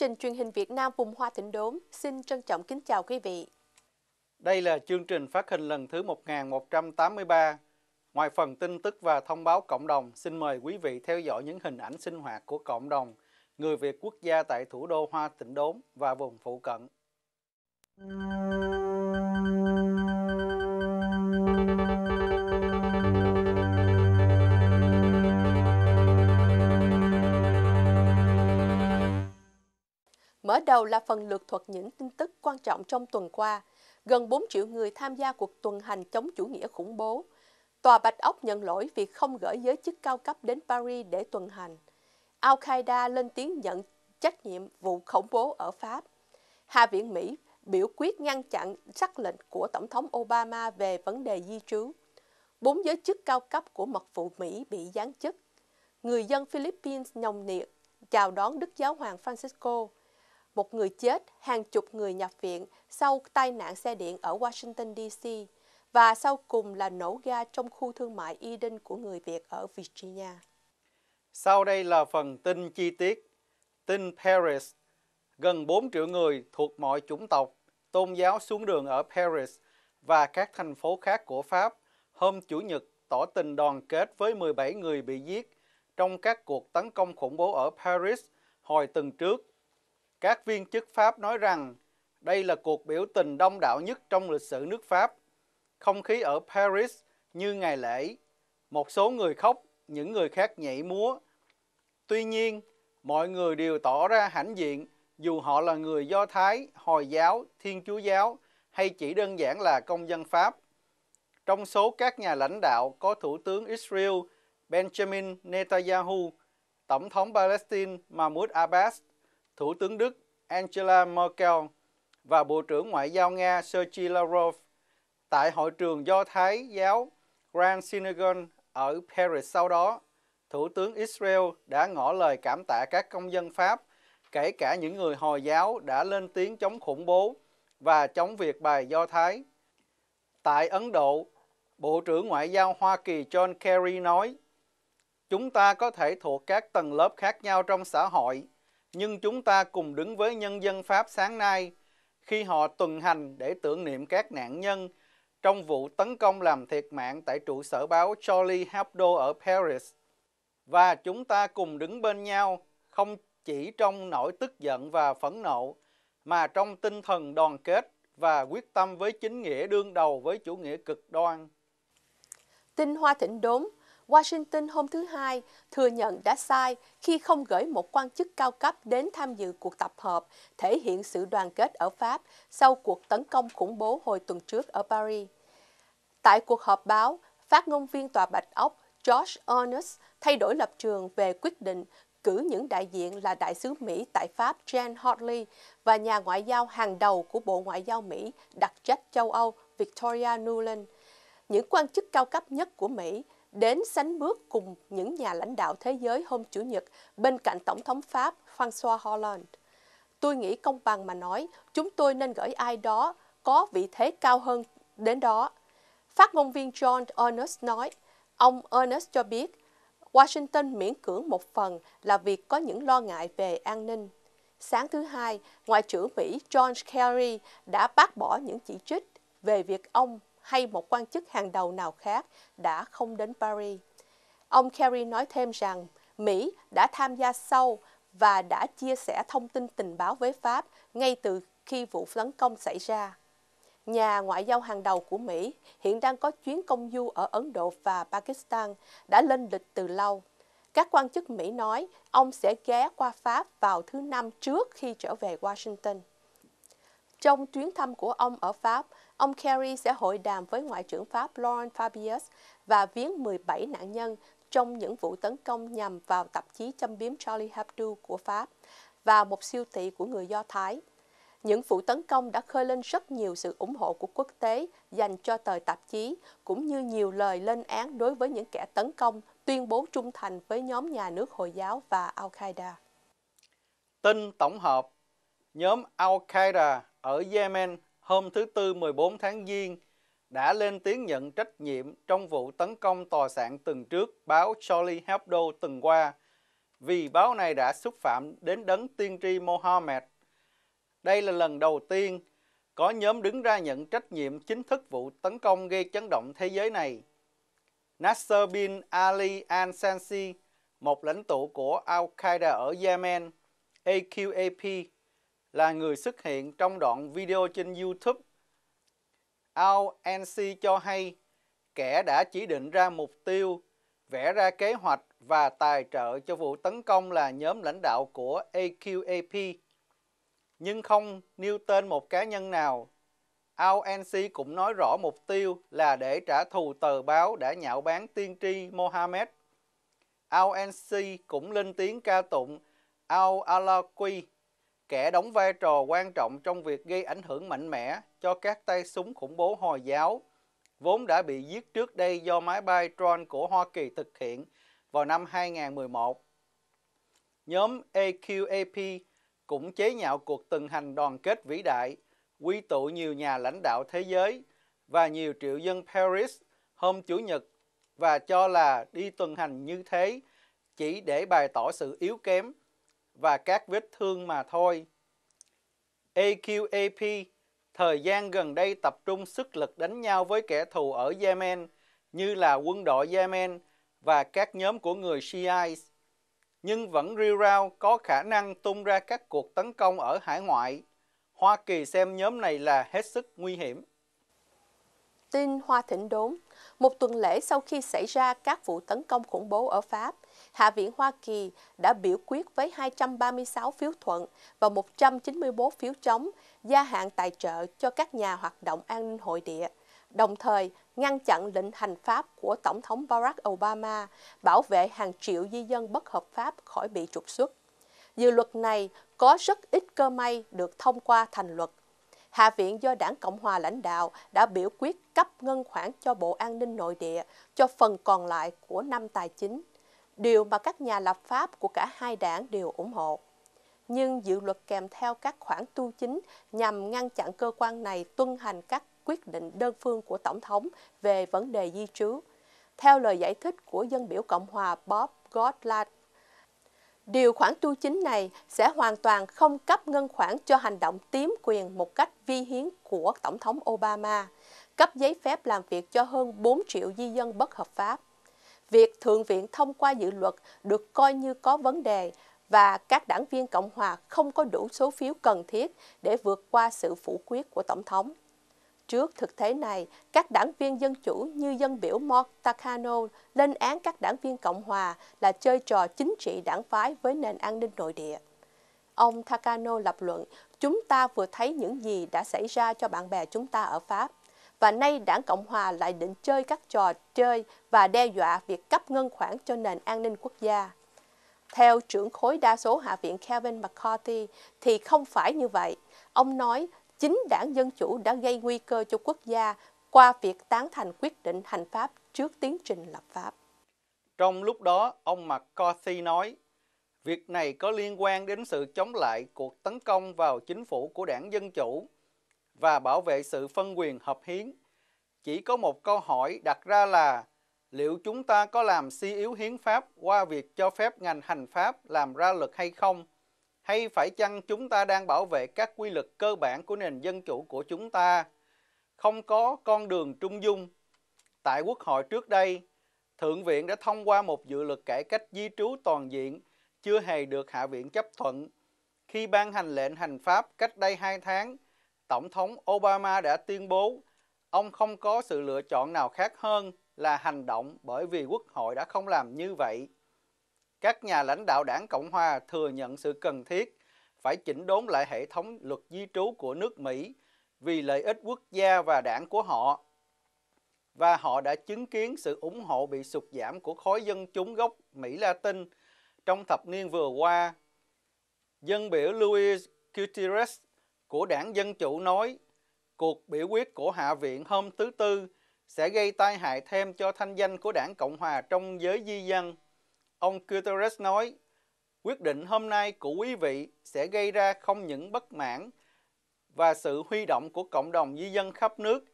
trình truyền hình Việt Nam vùng hoa thịnh đốn xin trân trọng kính chào quý vị. Đây là chương trình phát hình lần thứ 1183. Ngoài phần tin tức và thông báo cộng đồng, xin mời quý vị theo dõi những hình ảnh sinh hoạt của cộng đồng người Việt quốc gia tại thủ đô Hoa Thịnh Đốn và vùng phụ cận. Uhm. đầu là phần lược thuật những tin tức quan trọng trong tuần qua. Gần 4 triệu người tham gia cuộc tuần hành chống chủ nghĩa khủng bố. Tòa Bạch Ốc nhận lỗi vì không gửi giới chức cao cấp đến Paris để tuần hành. Al-Qaeda lên tiếng nhận trách nhiệm vụ khủng bố ở Pháp. Hạ viện Mỹ biểu quyết ngăn chặn sắc lệnh của Tổng thống Obama về vấn đề di trú. Bốn giới chức cao cấp của mật vụ Mỹ bị giáng chức. Người dân Philippines nhồng niệm chào đón Đức Giáo Hoàng Francisco một người chết, hàng chục người nhập viện sau tai nạn xe điện ở Washington DC và sau cùng là nổ ga trong khu thương mại Eden của người Việt ở Virginia. Sau đây là phần tin chi tiết. Tin Paris. Gần 4 triệu người thuộc mọi chủng tộc, tôn giáo xuống đường ở Paris và các thành phố khác của Pháp hôm Chủ nhật tỏ tình đoàn kết với 17 người bị giết trong các cuộc tấn công khủng bố ở Paris hồi tuần trước các viên chức Pháp nói rằng đây là cuộc biểu tình đông đảo nhất trong lịch sử nước Pháp. Không khí ở Paris như ngày lễ, một số người khóc, những người khác nhảy múa. Tuy nhiên, mọi người đều tỏ ra hãnh diện dù họ là người Do Thái, Hồi giáo, Thiên Chúa giáo hay chỉ đơn giản là công dân Pháp. Trong số các nhà lãnh đạo có Thủ tướng Israel Benjamin Netanyahu, Tổng thống Palestine Mahmoud Abbas Thủ tướng Đức Angela Merkel và Bộ trưởng Ngoại giao Nga Sergei Lavrov tại hội trường Do Thái giáo Grand Synagogue ở Paris sau đó, Thủ tướng Israel đã ngỏ lời cảm tạ các công dân Pháp, kể cả những người Hồi giáo đã lên tiếng chống khủng bố và chống việc bài Do Thái. Tại Ấn Độ, Bộ trưởng Ngoại giao Hoa Kỳ John Kerry nói, Chúng ta có thể thuộc các tầng lớp khác nhau trong xã hội, nhưng chúng ta cùng đứng với nhân dân Pháp sáng nay khi họ tuần hành để tưởng niệm các nạn nhân trong vụ tấn công làm thiệt mạng tại trụ sở báo Charlie Hebdo ở Paris. Và chúng ta cùng đứng bên nhau không chỉ trong nỗi tức giận và phẫn nộ mà trong tinh thần đoàn kết và quyết tâm với chính nghĩa đương đầu với chủ nghĩa cực đoan. Tinh Hoa Thịnh Đốn Washington hôm thứ Hai thừa nhận đã sai khi không gửi một quan chức cao cấp đến tham dự cuộc tập hợp thể hiện sự đoàn kết ở Pháp sau cuộc tấn công khủng bố hồi tuần trước ở Paris. Tại cuộc họp báo, phát ngôn viên Tòa Bạch Ốc George Ernest thay đổi lập trường về quyết định cử những đại diện là đại sứ Mỹ tại Pháp Jan Hartley và nhà ngoại giao hàng đầu của Bộ Ngoại giao Mỹ đặc trách châu Âu Victoria Nuland. Những quan chức cao cấp nhất của Mỹ đến sánh bước cùng những nhà lãnh đạo thế giới hôm Chủ nhật bên cạnh Tổng thống Pháp François Hollande. Tôi nghĩ công bằng mà nói, chúng tôi nên gửi ai đó có vị thế cao hơn đến đó. Phát ngôn viên John Ernest nói, ông Ernest cho biết, Washington miễn cưỡng một phần là việc có những lo ngại về an ninh. Sáng thứ hai, Ngoại trưởng Mỹ John Kerry đã bác bỏ những chỉ trích về việc ông hay một quan chức hàng đầu nào khác đã không đến Paris. Ông Kerry nói thêm rằng Mỹ đã tham gia sâu và đã chia sẻ thông tin tình báo với Pháp ngay từ khi vụ tấn công xảy ra. Nhà ngoại giao hàng đầu của Mỹ hiện đang có chuyến công du ở Ấn Độ và Pakistan đã lên lịch từ lâu. Các quan chức Mỹ nói ông sẽ ghé qua Pháp vào thứ Năm trước khi trở về Washington. Trong chuyến thăm của ông ở Pháp, ông Kerry sẽ hội đàm với Ngoại trưởng Pháp Laurent Fabius và viếng 17 nạn nhân trong những vụ tấn công nhằm vào tạp chí châm biếm Charlie Hebdo của Pháp và một siêu thị của người Do Thái. Những vụ tấn công đã khơi lên rất nhiều sự ủng hộ của quốc tế dành cho tờ tạp chí, cũng như nhiều lời lên án đối với những kẻ tấn công tuyên bố trung thành với nhóm nhà nước Hồi giáo và Al-Qaeda. Tin tổng hợp nhóm Al-Qaeda ở Yemen hôm thứ Tư 14 tháng Giêng đã lên tiếng nhận trách nhiệm trong vụ tấn công tòa sản tuần trước báo Charlie Hebdo tuần qua vì báo này đã xúc phạm đến đấng tiên tri Mohammed. Đây là lần đầu tiên có nhóm đứng ra nhận trách nhiệm chính thức vụ tấn công gây chấn động thế giới này. Nasser bin Ali al-Sansi, một lãnh tụ của Al-Qaeda ở Yemen, AQAP, là người xuất hiện trong đoạn video trên YouTube. Ao NC cho hay kẻ đã chỉ định ra mục tiêu, vẽ ra kế hoạch và tài trợ cho vụ tấn công là nhóm lãnh đạo của AQAP, nhưng không nêu tên một cá nhân nào. Ao NC cũng nói rõ mục tiêu là để trả thù tờ báo đã nhạo báng tiên tri Mohammed. Ao NC cũng lên tiếng ca tụng Al Alaqui kẻ đóng vai trò quan trọng trong việc gây ảnh hưởng mạnh mẽ cho các tay súng khủng bố Hồi giáo, vốn đã bị giết trước đây do máy bay drone của Hoa Kỳ thực hiện vào năm 2011. Nhóm AQAP cũng chế nhạo cuộc tuần hành đoàn kết vĩ đại, quy tụ nhiều nhà lãnh đạo thế giới và nhiều triệu dân Paris hôm Chủ nhật và cho là đi tuần hành như thế chỉ để bày tỏ sự yếu kém và các vết thương mà thôi. AQAP thời gian gần đây tập trung sức lực đánh nhau với kẻ thù ở Yemen như là quân đội Yemen và các nhóm của người Shiite, nhưng vẫn rêu rao có khả năng tung ra các cuộc tấn công ở hải ngoại. Hoa Kỳ xem nhóm này là hết sức nguy hiểm tin Hoa Thịnh đốn. Một tuần lễ sau khi xảy ra các vụ tấn công khủng bố ở Pháp, Hạ viện Hoa Kỳ đã biểu quyết với 236 phiếu thuận và 194 phiếu chống gia hạn tài trợ cho các nhà hoạt động an ninh hội địa, đồng thời ngăn chặn lệnh hành pháp của Tổng thống Barack Obama bảo vệ hàng triệu di dân bất hợp pháp khỏi bị trục xuất. Dự luật này có rất ít cơ may được thông qua thành luật Hạ viện do Đảng Cộng hòa lãnh đạo đã biểu quyết cấp ngân khoản cho Bộ An ninh nội địa cho phần còn lại của năm tài chính, điều mà các nhà lập pháp của cả hai đảng đều ủng hộ. Nhưng dự luật kèm theo các khoản tu chính nhằm ngăn chặn cơ quan này tuân hành các quyết định đơn phương của Tổng thống về vấn đề di trú. Theo lời giải thích của dân biểu Cộng hòa Bob Gottlieb, Điều khoản tu chính này sẽ hoàn toàn không cấp ngân khoản cho hành động tiếm quyền một cách vi hiến của Tổng thống Obama, cấp giấy phép làm việc cho hơn 4 triệu di dân bất hợp pháp. Việc Thượng viện thông qua dự luật được coi như có vấn đề và các đảng viên Cộng hòa không có đủ số phiếu cần thiết để vượt qua sự phủ quyết của Tổng thống. Trước thực thế này, các đảng viên Dân Chủ như dân biểu Mark Takano lên án các đảng viên Cộng Hòa là chơi trò chính trị đảng phái với nền an ninh nội địa. Ông Takano lập luận, chúng ta vừa thấy những gì đã xảy ra cho bạn bè chúng ta ở Pháp, và nay đảng Cộng Hòa lại định chơi các trò chơi và đe dọa việc cấp ngân khoản cho nền an ninh quốc gia. Theo trưởng khối đa số Hạ viện Kevin McCarthy thì không phải như vậy. Ông nói chính đảng Dân Chủ đã gây nguy cơ cho quốc gia qua việc tán thành quyết định hành pháp trước tiến trình lập pháp. Trong lúc đó, ông McCarthy nói, việc này có liên quan đến sự chống lại cuộc tấn công vào chính phủ của đảng Dân Chủ và bảo vệ sự phân quyền hợp hiến. Chỉ có một câu hỏi đặt ra là liệu chúng ta có làm suy si yếu hiến pháp qua việc cho phép ngành hành pháp làm ra luật hay không? hay phải chăng chúng ta đang bảo vệ các quy luật cơ bản của nền dân chủ của chúng ta? Không có con đường trung dung. Tại Quốc hội trước đây, Thượng viện đã thông qua một dự luật cải cách di trú toàn diện, chưa hề được Hạ viện chấp thuận. Khi ban hành lệnh hành pháp cách đây hai tháng, Tổng thống Obama đã tuyên bố ông không có sự lựa chọn nào khác hơn là hành động bởi vì Quốc hội đã không làm như vậy các nhà lãnh đạo đảng Cộng Hòa thừa nhận sự cần thiết phải chỉnh đốn lại hệ thống luật di trú của nước Mỹ vì lợi ích quốc gia và đảng của họ. Và họ đã chứng kiến sự ủng hộ bị sụt giảm của khối dân chúng gốc Mỹ Latin trong thập niên vừa qua. Dân biểu Luis Gutierrez của đảng Dân Chủ nói cuộc biểu quyết của Hạ viện hôm thứ Tư sẽ gây tai hại thêm cho thanh danh của đảng Cộng Hòa trong giới di dân ông Guterres nói, quyết định hôm nay của quý vị sẽ gây ra không những bất mãn và sự huy động của cộng đồng di dân khắp nước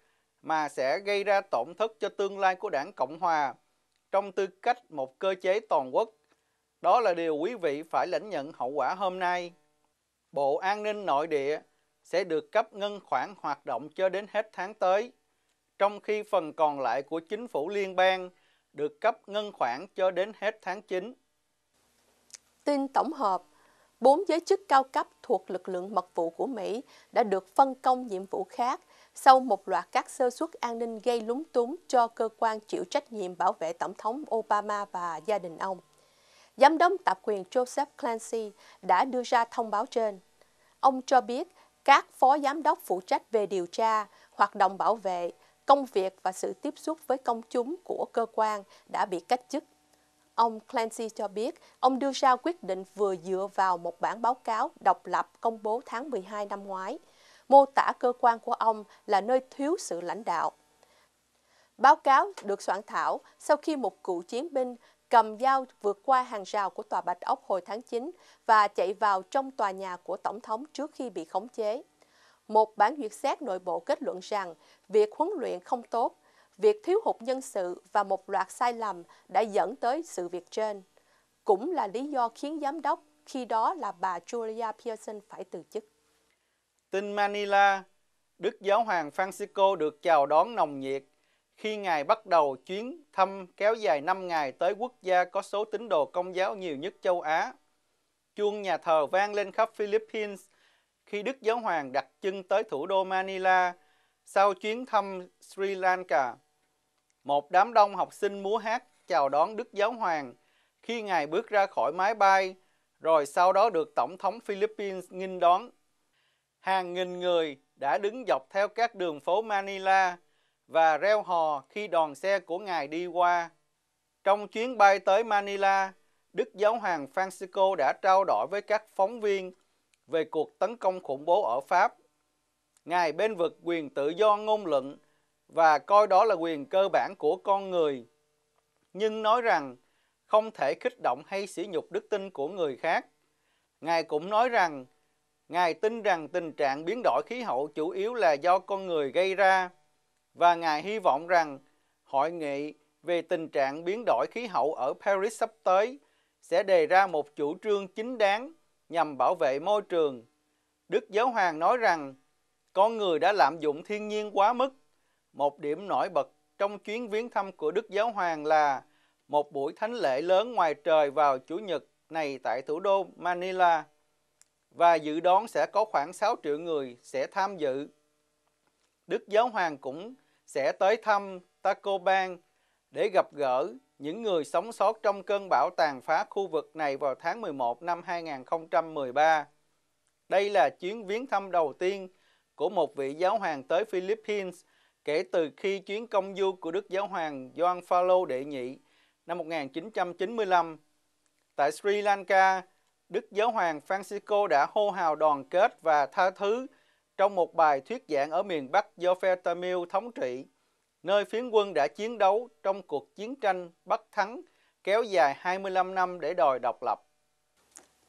mà sẽ gây ra tổn thất cho tương lai của đảng Cộng Hòa trong tư cách một cơ chế toàn quốc. Đó là điều quý vị phải lãnh nhận hậu quả hôm nay. Bộ An ninh Nội địa sẽ được cấp ngân khoản hoạt động cho đến hết tháng tới, trong khi phần còn lại của chính phủ liên bang được cấp ngân khoản cho đến hết tháng 9. Tin tổng hợp, Bốn giới chức cao cấp thuộc lực lượng mật vụ của Mỹ đã được phân công nhiệm vụ khác sau một loạt các sơ suất an ninh gây lúng túng cho cơ quan chịu trách nhiệm bảo vệ Tổng thống Obama và gia đình ông. Giám đốc tạp quyền Joseph Clancy đã đưa ra thông báo trên. Ông cho biết các phó giám đốc phụ trách về điều tra, hoạt động bảo vệ công việc và sự tiếp xúc với công chúng của cơ quan đã bị cách chức. Ông Clancy cho biết, ông đưa ra quyết định vừa dựa vào một bản báo cáo độc lập công bố tháng 12 năm ngoái, mô tả cơ quan của ông là nơi thiếu sự lãnh đạo. Báo cáo được soạn thảo sau khi một cựu chiến binh cầm dao vượt qua hàng rào của Tòa Bạch Ốc hồi tháng 9 và chạy vào trong tòa nhà của Tổng thống trước khi bị khống chế. Một bản duyệt xét nội bộ kết luận rằng việc huấn luyện không tốt, việc thiếu hụt nhân sự và một loạt sai lầm đã dẫn tới sự việc trên. Cũng là lý do khiến giám đốc khi đó là bà Julia Pearson phải từ chức. Tin Manila, Đức Giáo hoàng Francisco được chào đón nồng nhiệt khi Ngài bắt đầu chuyến thăm kéo dài 5 ngày tới quốc gia có số tín đồ công giáo nhiều nhất châu Á. Chuông nhà thờ vang lên khắp Philippines khi Đức Giáo Hoàng đặt chân tới thủ đô Manila sau chuyến thăm Sri Lanka. Một đám đông học sinh múa hát chào đón Đức Giáo Hoàng khi Ngài bước ra khỏi máy bay, rồi sau đó được Tổng thống Philippines nghinh đón. Hàng nghìn người đã đứng dọc theo các đường phố Manila và reo hò khi đoàn xe của Ngài đi qua. Trong chuyến bay tới Manila, Đức Giáo Hoàng Francisco đã trao đổi với các phóng viên về cuộc tấn công khủng bố ở Pháp. Ngài bên vực quyền tự do ngôn luận và coi đó là quyền cơ bản của con người, nhưng nói rằng không thể kích động hay sỉ nhục đức tin của người khác. Ngài cũng nói rằng Ngài tin rằng tình trạng biến đổi khí hậu chủ yếu là do con người gây ra và Ngài hy vọng rằng hội nghị về tình trạng biến đổi khí hậu ở Paris sắp tới sẽ đề ra một chủ trương chính đáng nhằm bảo vệ môi trường. Đức Giáo Hoàng nói rằng, con người đã lạm dụng thiên nhiên quá mức. Một điểm nổi bật trong chuyến viếng thăm của Đức Giáo Hoàng là một buổi thánh lễ lớn ngoài trời vào Chủ nhật này tại thủ đô Manila và dự đoán sẽ có khoảng 6 triệu người sẽ tham dự. Đức Giáo Hoàng cũng sẽ tới thăm Tacoban để gặp gỡ những người sống sót trong cơn bão tàn phá khu vực này vào tháng 11 năm 2013. Đây là chuyến viếng thăm đầu tiên của một vị giáo hoàng tới Philippines kể từ khi chuyến công du của Đức Giáo hoàng Gioan Phaolô đệ nhị năm 1995. Tại Sri Lanka, Đức Giáo hoàng Francisco đã hô hào đoàn kết và tha thứ trong một bài thuyết giảng ở miền Bắc do phe Tamil thống trị nơi phiến quân đã chiến đấu trong cuộc chiến tranh Bắc Thắng kéo dài 25 năm để đòi độc lập.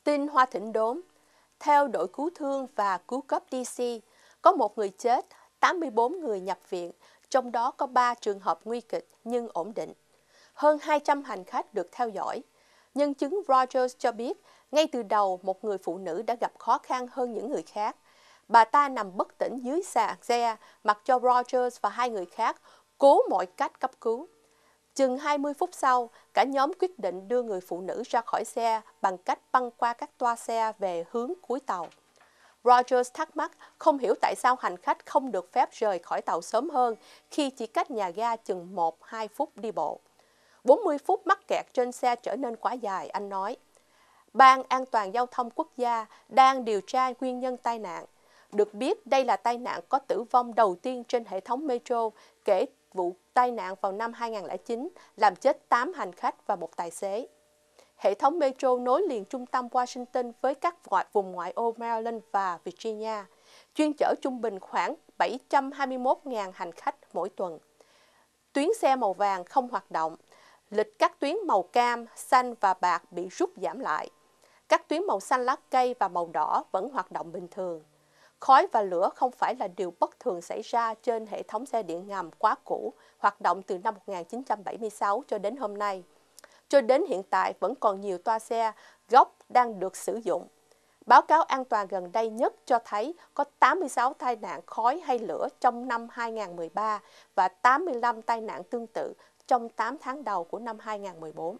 Tin Hoa Thịnh Đốn Theo đội cứu thương và cứu cấp DC, có một người chết, 84 người nhập viện, trong đó có 3 trường hợp nguy kịch nhưng ổn định. Hơn 200 hành khách được theo dõi. Nhân chứng Rogers cho biết, ngay từ đầu một người phụ nữ đã gặp khó khăn hơn những người khác. Bà ta nằm bất tỉnh dưới sàn xe, mặc cho Rogers và hai người khác cố mọi cách cấp cứu. Chừng 20 phút sau, cả nhóm quyết định đưa người phụ nữ ra khỏi xe bằng cách băng qua các toa xe về hướng cuối tàu. Rogers thắc mắc không hiểu tại sao hành khách không được phép rời khỏi tàu sớm hơn khi chỉ cách nhà ga chừng 1-2 phút đi bộ. 40 phút mắc kẹt trên xe trở nên quá dài, anh nói. Ban An toàn Giao thông Quốc gia đang điều tra nguyên nhân tai nạn. Được biết đây là tai nạn có tử vong đầu tiên trên hệ thống Metro kể vụ tai nạn vào năm 2009 làm chết 8 hành khách và một tài xế. Hệ thống metro nối liền trung tâm Washington với các ngoại vùng ngoại ô Maryland và Virginia, chuyên chở trung bình khoảng 721.000 hành khách mỗi tuần. Tuyến xe màu vàng không hoạt động, lịch các tuyến màu cam, xanh và bạc bị rút giảm lại. Các tuyến màu xanh lá cây và màu đỏ vẫn hoạt động bình thường. Khói và lửa không phải là điều bất thường xảy ra trên hệ thống xe điện ngầm quá cũ, hoạt động từ năm 1976 cho đến hôm nay. Cho đến hiện tại vẫn còn nhiều toa xe gốc đang được sử dụng. Báo cáo an toàn gần đây nhất cho thấy có 86 tai nạn khói hay lửa trong năm 2013 và 85 tai nạn tương tự trong 8 tháng đầu của năm 2014.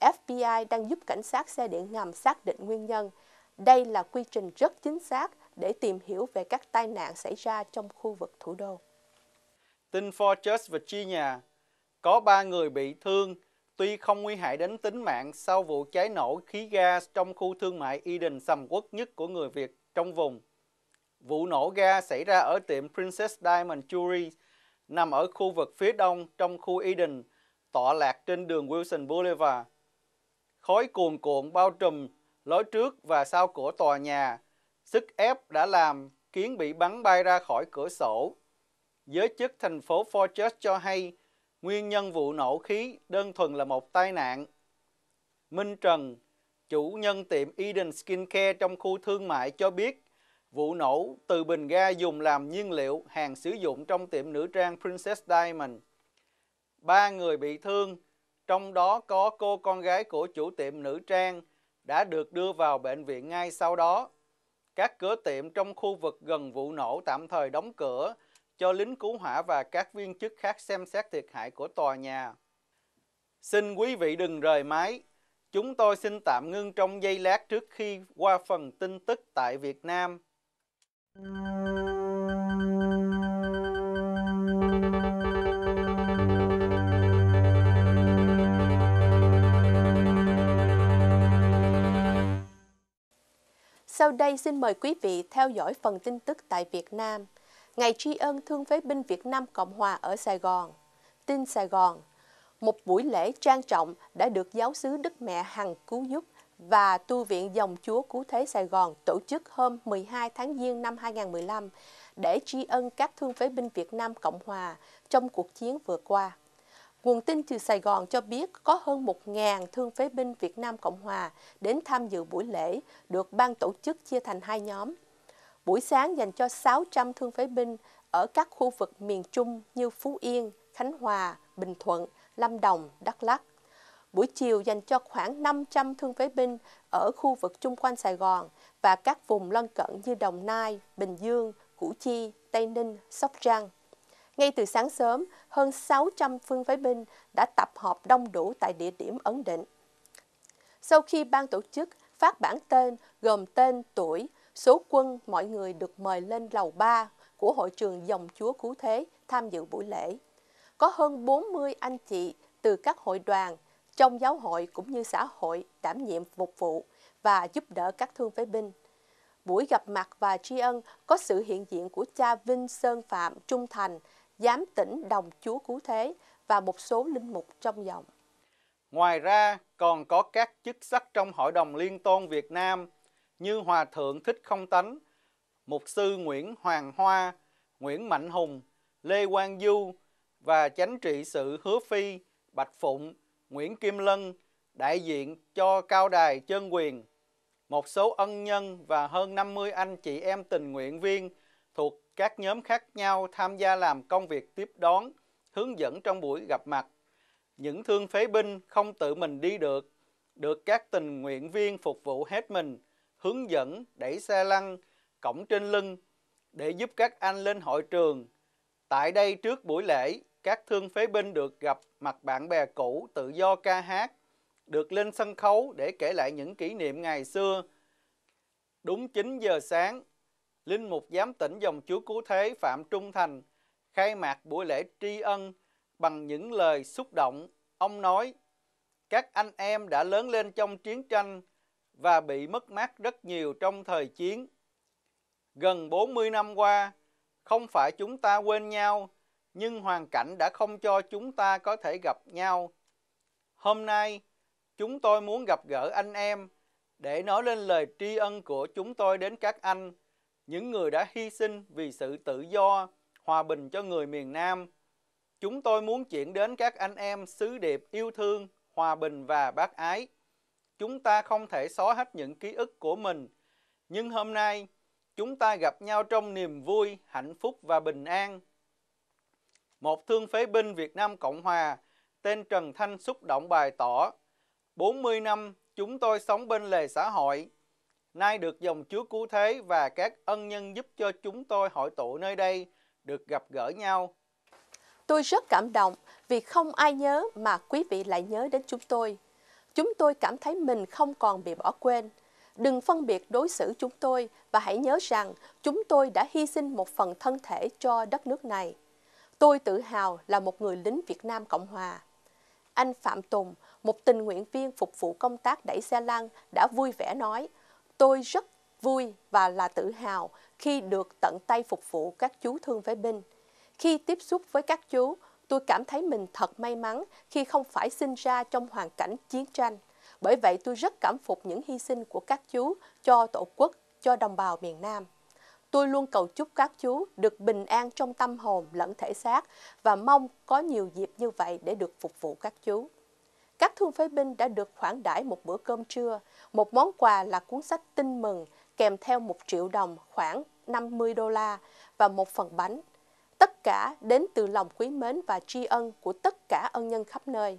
FBI đang giúp cảnh sát xe điện ngầm xác định nguyên nhân. Đây là quy trình rất chính xác để tìm hiểu về các tai nạn xảy ra trong khu vực thủ đô. Tin Fortress Nhà có 3 người bị thương tuy không nguy hại đến tính mạng sau vụ cháy nổ khí gas trong khu thương mại Eden sầm uất nhất của người Việt trong vùng. Vụ nổ ga xảy ra ở tiệm Princess Diamond Jewelry nằm ở khu vực phía đông trong khu Eden, tọa lạc trên đường Wilson Boulevard. Khói cuồn cuộn bao trùm lối trước và sau của tòa nhà Sức ép đã làm Kiến bị bắn bay ra khỏi cửa sổ. Giới chức thành phố Fortress cho hay nguyên nhân vụ nổ khí đơn thuần là một tai nạn. Minh Trần, chủ nhân tiệm Eden Skincare trong khu thương mại cho biết vụ nổ từ bình ga dùng làm nhiên liệu hàng sử dụng trong tiệm nữ trang Princess Diamond. Ba người bị thương, trong đó có cô con gái của chủ tiệm nữ trang đã được đưa vào bệnh viện ngay sau đó. Các cửa tiệm trong khu vực gần vụ nổ tạm thời đóng cửa cho lính cứu hỏa và các viên chức khác xem xét thiệt hại của tòa nhà. Xin quý vị đừng rời máy. Chúng tôi xin tạm ngưng trong giây lát trước khi qua phần tin tức tại Việt Nam. Thank Sau đây xin mời quý vị theo dõi phần tin tức tại Việt Nam. Ngày tri ân thương phế binh Việt Nam Cộng Hòa ở Sài Gòn. Tin Sài Gòn. Một buổi lễ trang trọng đã được giáo sứ Đức Mẹ Hằng cứu giúp và tu viện Dòng Chúa Cứu Thế Sài Gòn tổ chức hôm 12 tháng Giêng năm 2015 để tri ân các thương phế binh Việt Nam Cộng Hòa trong cuộc chiến vừa qua. Nguồn tin từ Sài Gòn cho biết có hơn 1.000 thương phế binh Việt Nam Cộng Hòa đến tham dự buổi lễ được ban tổ chức chia thành hai nhóm. Buổi sáng dành cho 600 thương phế binh ở các khu vực miền Trung như Phú Yên, Khánh Hòa, Bình Thuận, Lâm Đồng, Đắk Lắk. Buổi chiều dành cho khoảng 500 thương phế binh ở khu vực chung quanh Sài Gòn và các vùng lân cận như Đồng Nai, Bình Dương, Củ Chi, Tây Ninh, Sóc Trăng. Ngay từ sáng sớm, hơn 600 phương phái binh đã tập hợp đông đủ tại địa điểm ấn định. Sau khi ban tổ chức phát bản tên gồm tên, tuổi, số quân mọi người được mời lên lầu 3 của hội trường Dòng Chúa Cứu Thế tham dự buổi lễ. Có hơn 40 anh chị từ các hội đoàn, trong giáo hội cũng như xã hội đảm nhiệm phục vụ và giúp đỡ các thương phế binh. Buổi gặp mặt và tri ân có sự hiện diện của cha Vinh Sơn Phạm Trung Thành, giám tỉnh đồng chúa cứu thế và một số linh mục trong dòng. Ngoài ra, còn có các chức sắc trong Hội đồng Liên tôn Việt Nam như Hòa Thượng Thích Không Tánh, Mục sư Nguyễn Hoàng Hoa, Nguyễn Mạnh Hùng, Lê Quang Du và chánh trị sự Hứa Phi, Bạch Phụng, Nguyễn Kim Lân đại diện cho Cao Đài Chân Quyền, một số ân nhân và hơn 50 anh chị em tình nguyện viên thuộc các nhóm khác nhau tham gia làm công việc tiếp đón, hướng dẫn trong buổi gặp mặt. Những thương phế binh không tự mình đi được, được các tình nguyện viên phục vụ hết mình, hướng dẫn, đẩy xe lăn, cổng trên lưng để giúp các anh lên hội trường. Tại đây trước buổi lễ, các thương phế binh được gặp mặt bạn bè cũ tự do ca hát, được lên sân khấu để kể lại những kỷ niệm ngày xưa. Đúng 9 giờ sáng, Linh mục giám tỉnh dòng Chúa Cứu Thế Phạm Trung Thành khai mạc buổi lễ tri ân bằng những lời xúc động. Ông nói, các anh em đã lớn lên trong chiến tranh và bị mất mát rất nhiều trong thời chiến. Gần 40 năm qua, không phải chúng ta quên nhau, nhưng hoàn cảnh đã không cho chúng ta có thể gặp nhau. Hôm nay, chúng tôi muốn gặp gỡ anh em để nói lên lời tri ân của chúng tôi đến các anh những người đã hy sinh vì sự tự do, hòa bình cho người miền Nam. Chúng tôi muốn chuyển đến các anh em sứ điệp yêu thương, hòa bình và bác ái. Chúng ta không thể xóa hết những ký ức của mình, nhưng hôm nay chúng ta gặp nhau trong niềm vui, hạnh phúc và bình an. Một thương phế binh Việt Nam Cộng Hòa tên Trần Thanh xúc động bày tỏ 40 năm chúng tôi sống bên lề xã hội nay được dòng Chúa cứu thế và các ân nhân giúp cho chúng tôi hội tụ nơi đây, được gặp gỡ nhau. Tôi rất cảm động vì không ai nhớ mà quý vị lại nhớ đến chúng tôi. Chúng tôi cảm thấy mình không còn bị bỏ quên. Đừng phân biệt đối xử chúng tôi và hãy nhớ rằng chúng tôi đã hy sinh một phần thân thể cho đất nước này. Tôi tự hào là một người lính Việt Nam Cộng Hòa. Anh Phạm Tùng, một tình nguyện viên phục vụ công tác đẩy xe lăn, đã vui vẻ nói – Tôi rất vui và là tự hào khi được tận tay phục vụ các chú thương phế binh. Khi tiếp xúc với các chú, tôi cảm thấy mình thật may mắn khi không phải sinh ra trong hoàn cảnh chiến tranh. Bởi vậy tôi rất cảm phục những hy sinh của các chú cho Tổ quốc, cho đồng bào miền Nam. Tôi luôn cầu chúc các chú được bình an trong tâm hồn lẫn thể xác và mong có nhiều dịp như vậy để được phục vụ các chú các thương phế binh đã được khoản đãi một bữa cơm trưa, một món quà là cuốn sách tin mừng kèm theo một triệu đồng khoảng 50 đô la và một phần bánh. Tất cả đến từ lòng quý mến và tri ân của tất cả ân nhân khắp nơi.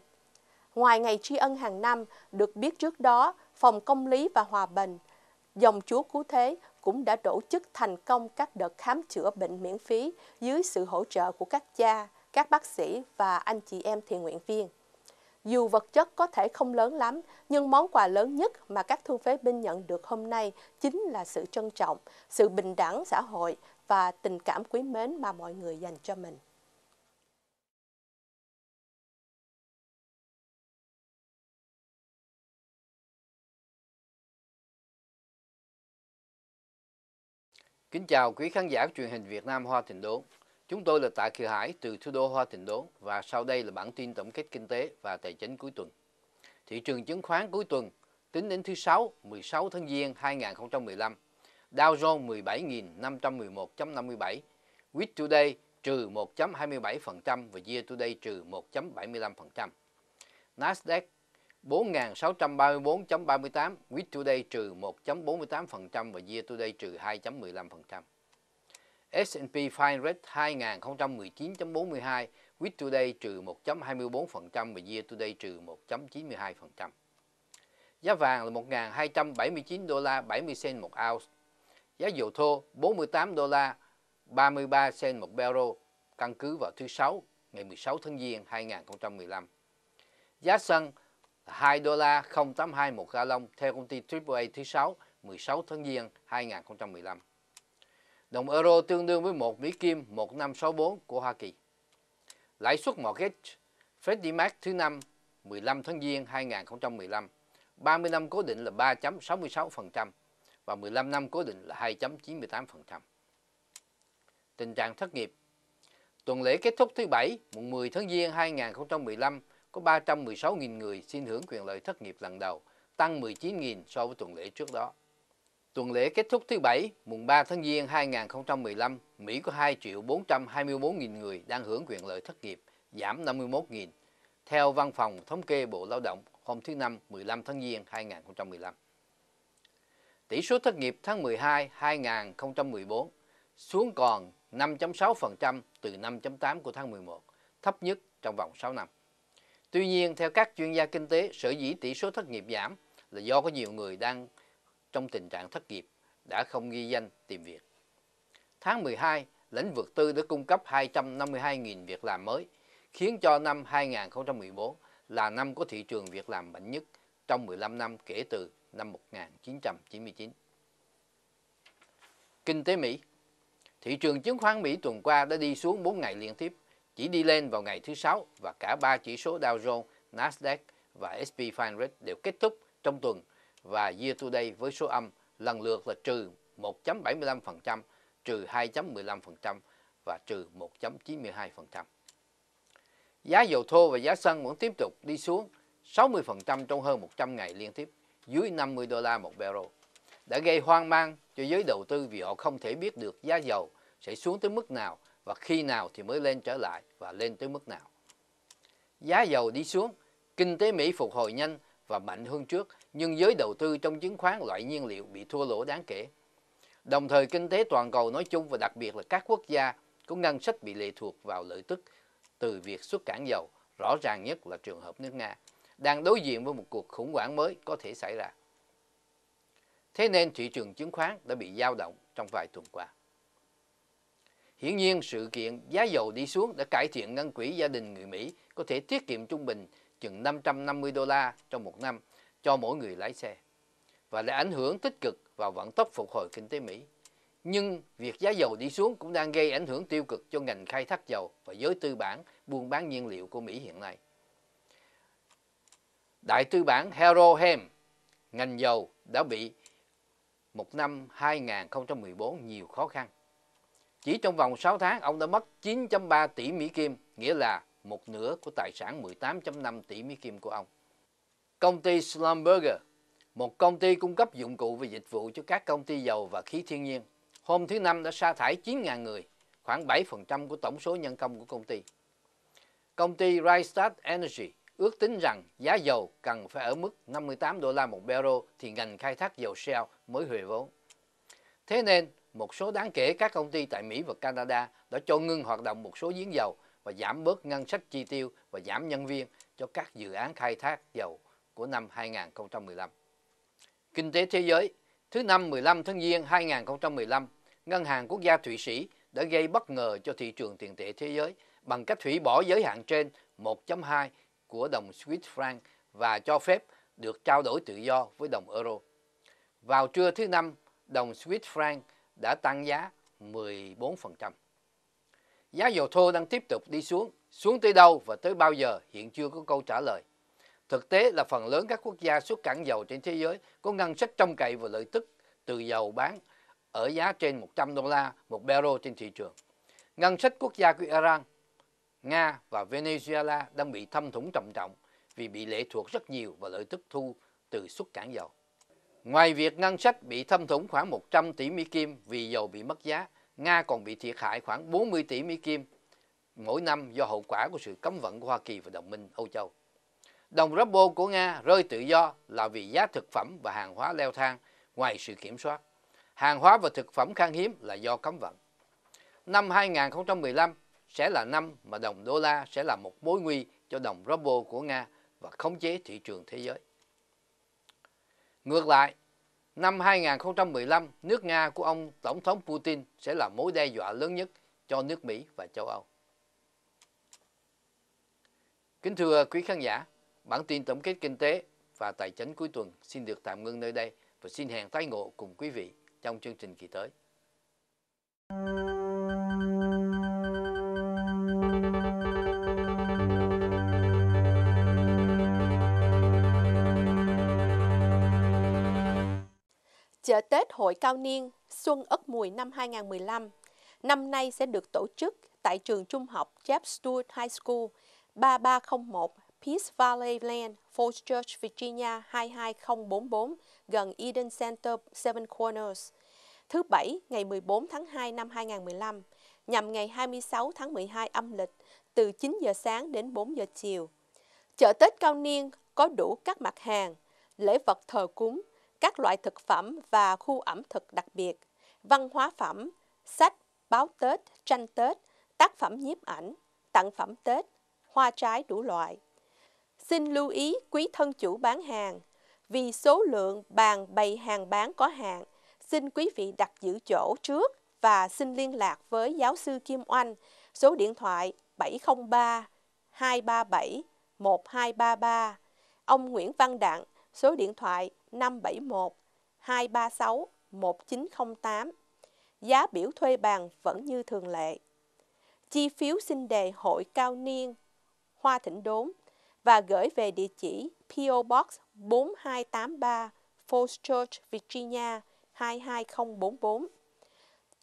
Ngoài ngày tri ân hàng năm, được biết trước đó, Phòng Công lý và Hòa bình, dòng Chúa Cứu Thế cũng đã tổ chức thành công các đợt khám chữa bệnh miễn phí dưới sự hỗ trợ của các cha, các bác sĩ và anh chị em thiện nguyện viên. Dù vật chất có thể không lớn lắm, nhưng món quà lớn nhất mà các thương phế binh nhận được hôm nay chính là sự trân trọng, sự bình đẳng xã hội và tình cảm quý mến mà mọi người dành cho mình. Kính chào quý khán giả truyền hình Việt Nam Hoa Thịnh Đốn. Chúng tôi là Tạ Kỳ Hải từ thủ đô Hoa Thịnh Đốn và sau đây là bản tin tổng kết kinh tế và tài chính cuối tuần. Thị trường chứng khoán cuối tuần tính đến thứ Sáu 16 tháng Giêng 2015, Dow Jones 17.511.57, Week Today trừ 1.27% và Year Today trừ 1.75%. Nasdaq 4.634.38, Week Today trừ 1.48% và Year Today trừ 2.15%. S&P 500 2019.42, Week Today trừ 1.24% và Year Today trừ 1.92%. Giá vàng là 1.279 đô la 70 cent một ounce. Giá dầu thô 48 đô la 33 cent một barrel, căn cứ vào thứ Sáu ngày 16 tháng Giêng 2015. Giá xăng 2 đô la 082 một ga lông theo công ty AAA thứ Sáu 16 tháng Giêng 2015. Đồng euro tương đương với 1 Mỹ Kim 1564 của Hoa Kỳ. Lãi suất mortgage Freddie Mac thứ năm 15 tháng Giêng 2015, 30 năm cố định là 3.66% và 15 năm cố định là 2.98%. Tình trạng thất nghiệp Tuần lễ kết thúc thứ Bảy, mùng 10 tháng Giêng 2015, có 316.000 người xin hưởng quyền lợi thất nghiệp lần đầu, tăng 19.000 so với tuần lễ trước đó. Tuần lễ kết thúc thứ Bảy, mùng 3 tháng Giêng 2015, Mỹ có 2 triệu 424 nghìn người đang hưởng quyền lợi thất nghiệp, giảm 51 nghìn. Theo Văn phòng Thống kê Bộ Lao động, hôm thứ Năm 15 tháng Giêng 2015. Tỷ số thất nghiệp tháng 12 2014 xuống còn 5.6% từ 5.8 của tháng 11, thấp nhất trong vòng 6 năm. Tuy nhiên, theo các chuyên gia kinh tế, sở dĩ tỷ số thất nghiệp giảm là do có nhiều người đang trong tình trạng thất nghiệp đã không ghi danh tìm việc. Tháng 12, lĩnh vực tư đã cung cấp 252.000 việc làm mới, khiến cho năm 2014 là năm có thị trường việc làm mạnh nhất trong 15 năm kể từ năm 1999. Kinh tế Mỹ Thị trường chứng khoán Mỹ tuần qua đã đi xuống 4 ngày liên tiếp, chỉ đi lên vào ngày thứ Sáu và cả ba chỉ số Dow Jones, Nasdaq và SP 500 đều kết thúc trong tuần và Year to Date với số âm lần lượt là trừ 1.75%, trừ 2.15% và trừ 1.92%. Giá dầu thô và giá xăng vẫn tiếp tục đi xuống 60% trong hơn 100 ngày liên tiếp, dưới 50 đô la một barrel, đã gây hoang mang cho giới đầu tư vì họ không thể biết được giá dầu sẽ xuống tới mức nào và khi nào thì mới lên trở lại và lên tới mức nào. Giá dầu đi xuống, kinh tế Mỹ phục hồi nhanh và mạnh hơn trước nhưng giới đầu tư trong chứng khoán loại nhiên liệu bị thua lỗ đáng kể. Đồng thời kinh tế toàn cầu nói chung và đặc biệt là các quốc gia cũng ngân sách bị lệ thuộc vào lợi tức từ việc xuất cảng dầu, rõ ràng nhất là trường hợp nước Nga, đang đối diện với một cuộc khủng hoảng mới có thể xảy ra. Thế nên thị trường chứng khoán đã bị dao động trong vài tuần qua. Hiển nhiên sự kiện giá dầu đi xuống đã cải thiện ngân quỹ gia đình người Mỹ có thể tiết kiệm trung bình chừng 550 đô la trong một năm – cho mỗi người lái xe và đã ảnh hưởng tích cực vào vận tốc phục hồi kinh tế Mỹ. Nhưng việc giá dầu đi xuống cũng đang gây ảnh hưởng tiêu cực cho ngành khai thác dầu và giới tư bản buôn bán nhiên liệu của Mỹ hiện nay. Đại tư bản Harold Hem, ngành dầu đã bị một năm 2014 nhiều khó khăn. Chỉ trong vòng 6 tháng, ông đã mất 9.3 tỷ Mỹ Kim, nghĩa là một nửa của tài sản 18.5 tỷ Mỹ Kim của ông. Công ty Schlumberger, một công ty cung cấp dụng cụ và dịch vụ cho các công ty dầu và khí thiên nhiên, hôm thứ Năm đã sa thải 9.000 người, khoảng 7% của tổng số nhân công của công ty. Công ty Rystad Energy ước tính rằng giá dầu cần phải ở mức 58 đô la một barrel thì ngành khai thác dầu Shell mới hồi vốn. Thế nên, một số đáng kể các công ty tại Mỹ và Canada đã cho ngưng hoạt động một số giếng dầu và giảm bớt ngân sách chi tiêu và giảm nhân viên cho các dự án khai thác dầu của năm 2015. Kinh tế thế giới, thứ năm 15 tháng Giêng 2015, Ngân hàng Quốc gia Thụy Sĩ đã gây bất ngờ cho thị trường tiền tệ thế giới bằng cách hủy bỏ giới hạn trên 1.2 của đồng Swiss franc và cho phép được trao đổi tự do với đồng euro. Vào trưa thứ năm, đồng Swiss franc đã tăng giá 14%. Giá dầu thô đang tiếp tục đi xuống, xuống tới đâu và tới bao giờ hiện chưa có câu trả lời. Thực tế là phần lớn các quốc gia xuất cảng dầu trên thế giới có ngân sách trông cậy và lợi tức từ dầu bán ở giá trên 100 đô la một barrel trên thị trường. Ngân sách quốc gia của Iran, Nga và Venezuela đang bị thâm thủng trầm trọng vì bị lệ thuộc rất nhiều vào lợi tức thu từ xuất cảng dầu. Ngoài việc ngân sách bị thâm thủng khoảng 100 tỷ Mỹ Kim vì dầu bị mất giá, Nga còn bị thiệt hại khoảng 40 tỷ Mỹ Kim mỗi năm do hậu quả của sự cấm vận của Hoa Kỳ và đồng minh Âu Châu. Đồng ruble của Nga rơi tự do là vì giá thực phẩm và hàng hóa leo thang ngoài sự kiểm soát. Hàng hóa và thực phẩm khan hiếm là do cấm vận. Năm 2015 sẽ là năm mà đồng đô la sẽ là một mối nguy cho đồng ruble của Nga và khống chế thị trường thế giới. Ngược lại, năm 2015, nước Nga của ông Tổng thống Putin sẽ là mối đe dọa lớn nhất cho nước Mỹ và châu Âu. Kính thưa quý khán giả, Bản tin tổng kết kinh tế và tài chính cuối tuần xin được tạm ngưng nơi đây và xin hẹn tái ngộ cùng quý vị trong chương trình kỳ tới. Chợ Tết Hội Cao Niên Xuân Ất Mùi năm 2015 năm nay sẽ được tổ chức tại trường trung học Jeff Stewart High School 3301 Peace Valley Land, Falls Church, Virginia 22044 gần Eden Center Seven Corners. Thứ Bảy, ngày 14 tháng 2 năm 2015, nhằm ngày 26 tháng 12 âm lịch, từ 9 giờ sáng đến 4 giờ chiều. Chợ Tết Cao Niên có đủ các mặt hàng, lễ vật thờ cúng, các loại thực phẩm và khu ẩm thực đặc biệt, văn hóa phẩm, sách, báo Tết, tranh Tết, tác phẩm nhiếp ảnh, tặng phẩm Tết, hoa trái đủ loại. Xin lưu ý quý thân chủ bán hàng, vì số lượng bàn bày hàng bán có hạn, xin quý vị đặt giữ chỗ trước và xin liên lạc với giáo sư Kim Oanh, số điện thoại 703 237 1233. Ông Nguyễn Văn Đặng, số điện thoại 571 236 1908. Giá biểu thuê bàn vẫn như thường lệ. Chi phiếu xin đề hội cao niên, hoa thịnh đốn và gửi về địa chỉ PO Box 4283 Falls Church, Virginia 22044.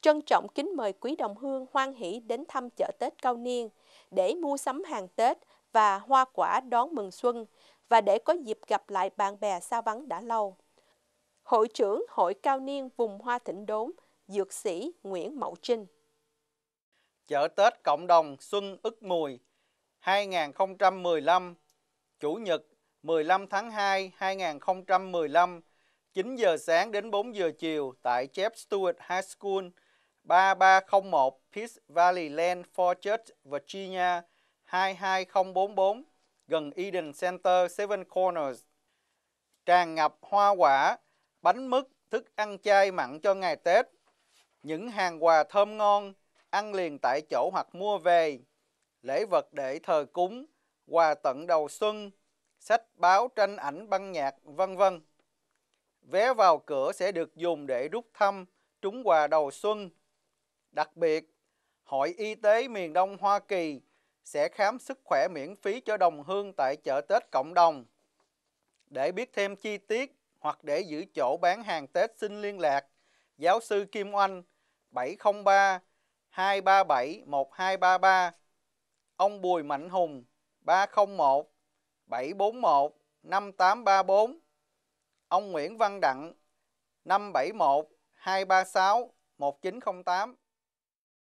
Trân trọng kính mời quý đồng hương hoan hỷ đến thăm chợ Tết Cao Niên để mua sắm hàng Tết và hoa quả đón mừng xuân và để có dịp gặp lại bạn bè xa vắng đã lâu. Hội trưởng Hội Cao Niên vùng Hoa Thịnh Đốn, Dược sĩ Nguyễn Mậu Trinh. Chợ Tết Cộng đồng Xuân Ức Mùi 2015 Chủ nhật 15 tháng 2, 2015, 9 giờ sáng đến 4 giờ chiều tại Jeff Stewart High School, 3301 Peace Valley Land, Fort Church, Virginia, 22044, gần Eden Center, Seven Corners. Tràn ngập hoa quả, bánh mứt, thức ăn chay mặn cho ngày Tết, những hàng quà thơm ngon, ăn liền tại chỗ hoặc mua về, lễ vật để thờ cúng, quà tận đầu xuân, sách báo tranh ảnh băng nhạc vân vân. Vé vào cửa sẽ được dùng để rút thăm trúng quà đầu xuân. Đặc biệt, Hội Y tế miền Đông Hoa Kỳ sẽ khám sức khỏe miễn phí cho đồng hương tại chợ Tết cộng đồng. Để biết thêm chi tiết hoặc để giữ chỗ bán hàng Tết xin liên lạc giáo sư Kim Oanh 703 237 1233 ông Bùi Mạnh Hùng 301 741 5834 ông Nguyễn Văn Đặng 571 236 1908